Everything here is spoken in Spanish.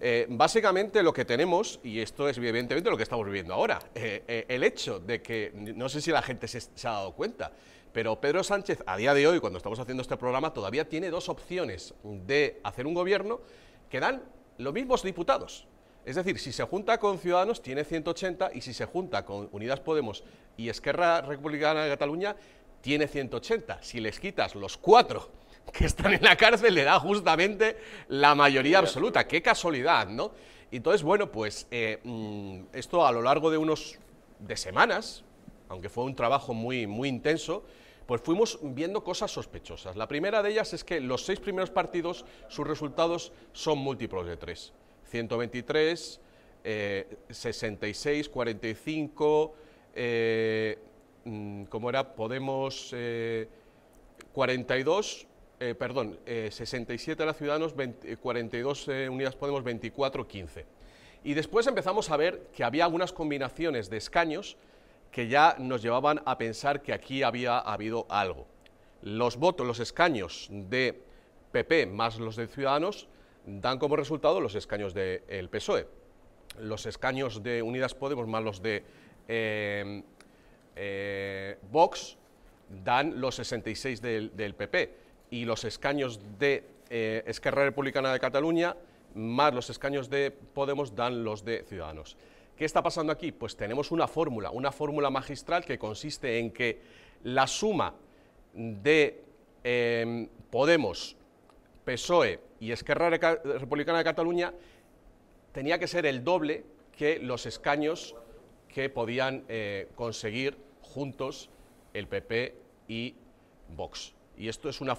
Eh, básicamente lo que tenemos, y esto es evidentemente lo que estamos viviendo ahora, eh, eh, el hecho de que, no sé si la gente se, se, ha dado cuenta, pero Pedro Sánchez a día de hoy, cuando estamos haciendo este programa, todavía tiene dos opciones de hacer un gobierno que dan los mismos diputados. Es decir, si se junta con Ciudadanos tiene 180 y si se junta con Unidas Podemos y Esquerra Republicana de Cataluña tiene 180. Si les quitas los cuatro que están en la cárcel le da justamente la mayoría absoluta. Qué casualidad, ¿no? entonces, bueno, pues eh, mm, esto a lo largo de unos de semanas, aunque fue un trabajo muy, muy intenso, pues fuimos viendo cosas sospechosas. La primera de ellas es que los seis primeros partidos, sus resultados son múltiplos de tres. 123, 66, 45, ¿cómo era? Podemos 42 eh, eh, perdón, 67 eh, de Ciudadanos, 42 eh, Unidas Podemos, 24, 15. Y después empezamos a ver que había algunas combinaciones de escaños que ya nos llevaban a pensar que aquí había habido algo. Los votos, los escaños de PP más los de Ciudadanos dan como resultado los escaños del PSOE. Los escaños de Unidas Podemos más los de em, Vox dan los 66 del PP y los escaños de eh, Esquerra Republicana de Cataluña más los escaños de Podemos dan los de Ciudadanos. ¿Qué está pasando aquí? Pues tenemos una fórmula, una fórmula magistral que consiste en que la suma de em, Podemos, PSOE y Esquerra Republicana de Cataluña tenía que ser el doble que los escaños que podían eh, conseguir juntos el PP y Vox. Y esto es una